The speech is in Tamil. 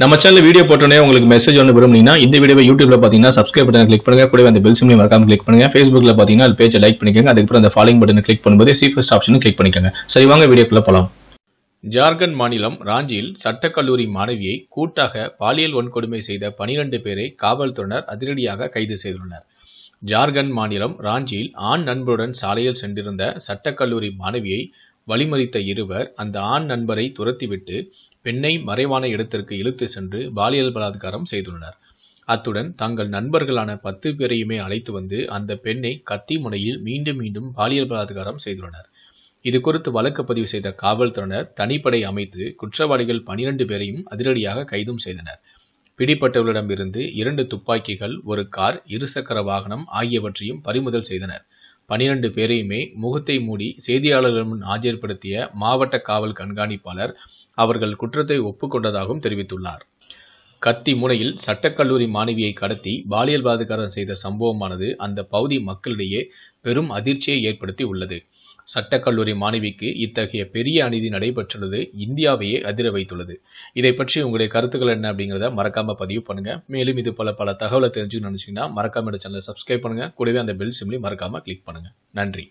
நம்ம சேனல் வீடியோ போட்டோன்னே உங்களுக்கு மெசேஜ் ஒன்று விரும்புனீங்கன்னா இந்த வீடியோ யூடியூப்ல பார்த்தீங்கன்னா சப்ஸ்கிரைப் பட்டன் கிளிக் பண்ணுங்க கூட அந்த பெல் சிம்லையும் மறக்காம கிளிக் பண்ணுங்க ஃபேஸ்புக்ல பார்த்தீங்கன்னா அது பேஜை லைக் பண்ணிக்கோங்க அதுக்கப்புறம் அந்த ஃபாலோ பட்டன் கிளிக் பண்ணும்போது சீஃபஸ்ட் ஆப்ஷனும் கிளிக் பண்ணிக்கோங்க சரி வாங்க வீடியோக்குள்ள போகலாம் ஜார்க்கண்ட் மாநிலம் ராஞ்சியில் சட்டக்கல்லூரி மாணவியை கூட்டாக பாலியல் வன்கொடுமை செய்த பனிரெண்டு பேரை காவல்துறையினர் அதிரடியாக கைது செய்துள்ளனர் ஜார்க்கண்ட் மாநிலம் ராஞ்சியில் ஆண் நண்பருடன் சாலையில் சென்றிருந்த சட்டக்கல்லூரி மாணவியை வழிமறித்த இருவர் அந்த ஆண் நண்பரை துரத்திவிட்டு பெண்ணை மறைவான இடத்திற்கு இழுத்து சென்று பாலியல் பலாத்காரம் செய்துள்ளனர் அத்துடன் தங்கள் நண்பர்களான பத்து பேரையுமே அழைத்து வந்து அந்த பெண்ணை கத்தி முனையில் மீண்டும் மீண்டும் பாலியல் பலாத்காரம் செய்துள்ளனர் இது குறித்து வழக்கு பதிவு செய்த காவல்துறையினர் தனிப்படை அமைத்து குற்றவாளிகள் பனிரெண்டு பேரையும் அதிரடியாக கைதும் செய்தனர் இருந்து இரண்டு துப்பாக்கிகள் ஒரு கார் இருசக்கர வாகனம் ஆகியவற்றையும் பறிமுதல் செய்தனர் பனிரெண்டு பேரையுமே முகத்தை மூடி முன் ஆஜர்படுத்திய மாவட்ட காவல் கண்காணிப்பாளர் அவர்கள் குற்றத்தை ஒப்புக்கொண்டதாகவும் தெரிவித்துள்ளார் கத்தி முனையில் சட்டக்கல்லூரி மாணவியை கடத்தி பாலியல் பாதுகாரம் செய்த சம்பவமானது அந்த பகுதி மக்களிடையே பெரும் அதிர்ச்சியை ஏற்படுத்தி உள்ளது சட்டக்கல்லூரி மாணவிக்கு இத்தகைய பெரிய அநீதி நடைபெற்றுள்ளது இந்தியாவையே அதிர வைத்துள்ளது இதை பற்றி உங்களுடைய கருத்துக்கள் என்ன அப்படிங்கிறத மறக்காம பதிவு பண்ணுங்க மேலும் இது போல பல தகவலை தெரிஞ்சுக்கணும்னு நினைச்சீங்கன்னா மறக்காம சேனலை சப்ஸ்கிரைப் பண்ணுங்க கூடவே அந்த பெல் சிம்லி மறக்காம கிளிக் பண்ணுங்க நன்றி